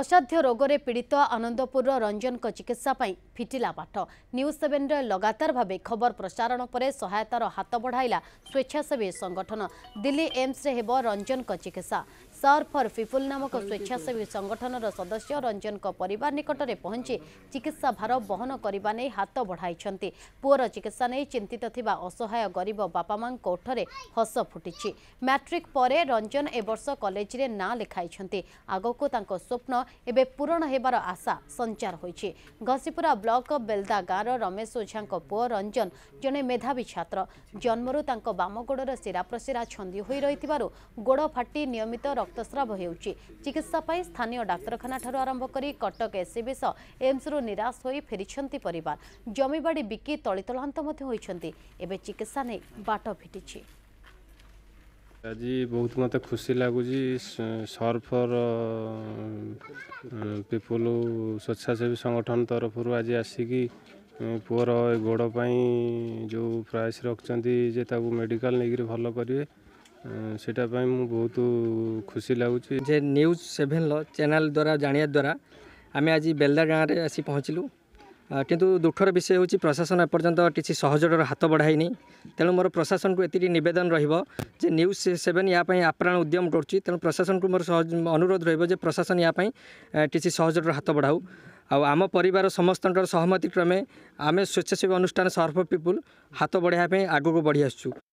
ଅସାଧ୍ୟ ରୋଗରେ ପୀଡ଼ିତ ଆନନ୍ଦପୁରର ରଞ୍ଜନଙ୍କ ଚିକିତ୍ସା ପାଇଁ ଫିଟିଲା ବାଟ ନ୍ୟୁଜ୍ ସେଭେନ୍ରେ ଲଗାତାର ଭାବେ ଖବର ପ୍ରସାରଣ ପରେ ସହାୟତାର ହାତ ବଢ଼ାଇଲା ସ୍ୱେଚ୍ଛାସେବୀ ସଂଗଠନ ଦିଲ୍ଲୀ ଏମ୍ସରେ ହେବ ରଞ୍ଜନଙ୍କ ଚିକିତ୍ସା ସର୍ ଫର୍ ପିପୁଲ୍ ନାମକ ସ୍ୱେଚ୍ଛାସେବୀ ସଂଗଠନର ସଦସ୍ୟ ରଞ୍ଜନଙ୍କ ପରିବାର ନିକଟରେ ପହଞ୍ଚି ଚିକିତ୍ସା ଭାର ବହନ କରିବା ନେଇ ହାତ ବଢ଼ାଇଛନ୍ତି ପୁଅର ଚିକିତ୍ସା ନେଇ ଚିନ୍ତିତ ଥିବା ଅସହାୟ ଗରିବ ବାପା ମାଆଙ୍କ ଉଠରେ ହସ ଫୁଟିଛି ମ୍ୟାଟ୍ରିକ୍ ପରେ ରଞ୍ଜନ ଏ ବର୍ଷ କଲେଜରେ ନାଁ ଲେଖାଇଛନ୍ତି ଆଗକୁ ତାଙ୍କ ସ୍ୱପ୍ନ ଏବେ ପୂରଣ ହେବାର ଆଶା ସଞ୍ଚାର ହୋଇଛି ଘସିପୁରା ବ୍ଲକ ବେଲଦା ଗାଁର ରମେଶ ଓଝାଙ୍କ ପୁଅ ରଞ୍ଜନ ଜଣେ ମେଧାବୀ ଛାତ୍ର ଜନ୍ମରୁ ତାଙ୍କ ବାମଗୋଡ଼ର ସିରାପ୍ରସିରା ଛନ୍ଦି ହୋଇ ରହିଥିବାରୁ ଗୋଡ଼ ଫାଟି ନିୟମିତ ରକ୍ତସ୍ରାବ ହେଉଛି ଚିକିତ୍ସା ପାଇଁ ସ୍ଥାନୀୟ ଡାକ୍ତରଖାନାଠାରୁ ଆରମ୍ଭ କରି କଟକ ଏସ୍ସିବି ସହ ଏମ୍ସରୁ ନିରାଶ ହୋଇ ଫେରିଛନ୍ତି ପରିବାର ଜମିବାଡ଼ି ବିକି ତଳିତଳାନ୍ତ ମଧ୍ୟ ହୋଇଛନ୍ତି ଏବେ ଚିକିତ୍ସା ନେଇ ବାଟ ଫିଟିଛି ଆଜି ବହୁତ ମୋତେ ଖୁସି ଲାଗୁଛି ସର୍ଫର ପିପୁଲ ସ୍ୱେଚ୍ଛାସେବୀ ସଂଗଠନ ତରଫରୁ ଆଜି ଆସିକି ପୁଅର ଏ ଗୋଡ଼ ପାଇଁ ଯେଉଁ ପ୍ରାଇସ୍ ରଖିଛନ୍ତି ଯେ ତାକୁ ମେଡ଼ିକାଲ ନେଇକିରି ଭଲ କରିବେ ସେଇଟା ପାଇଁ ମୁଁ ବହୁତ ଖୁସି ଲାଗୁଛି ଯେ ନ୍ୟୁଜ୍ ସେଭେନ୍ର ଚ୍ୟାନେଲ୍ ଦ୍ୱାରା ଜାଣିବା ଦ୍ୱାରା ଆମେ ଆଜି ବେଲଦା ଗାଁରେ ଆସି ପହଞ୍ଚିଲୁ କିନ୍ତୁ ଦୁଃଖର ବିଷୟ ହେଉଛି ପ୍ରଶାସନ ଏପର୍ଯ୍ୟନ୍ତ କିଛି ସହଯୋଗର ହାତ ବଢ଼ାଇନି ତେଣୁ ମୋର ପ୍ରଶାସନକୁ ଏତିକି ନିବେଦନ ରହିବ ଯେ ନ୍ୟୁଜ୍ ସେଭେନ୍ ୟା ପାଇଁ ଆପ୍ରାଣ ଉଦ୍ୟମ କରୁଛି ତେଣୁ ପ୍ରଶାସନକୁ ମୋର ଅନୁରୋଧ ରହିବ ଯେ ପ୍ରଶାସନ ୟା ପାଇଁ କିଛି ସହଯୋଗର ହାତ ବଢ଼ାଉ ଆଉ ଆମ ପରିବାର ସମସ୍ତଙ୍କର ସହମତି କ୍ରମେ ଆମେ ସ୍ୱେଚ୍ଛାସେବୀ ଅନୁଷ୍ଠାନ ସର୍ଫ ପିପୁଲ୍ ହାତ ବଢ଼ାଇବା ପାଇଁ ଆଗକୁ ବଢ଼ି ଆସୁଛୁ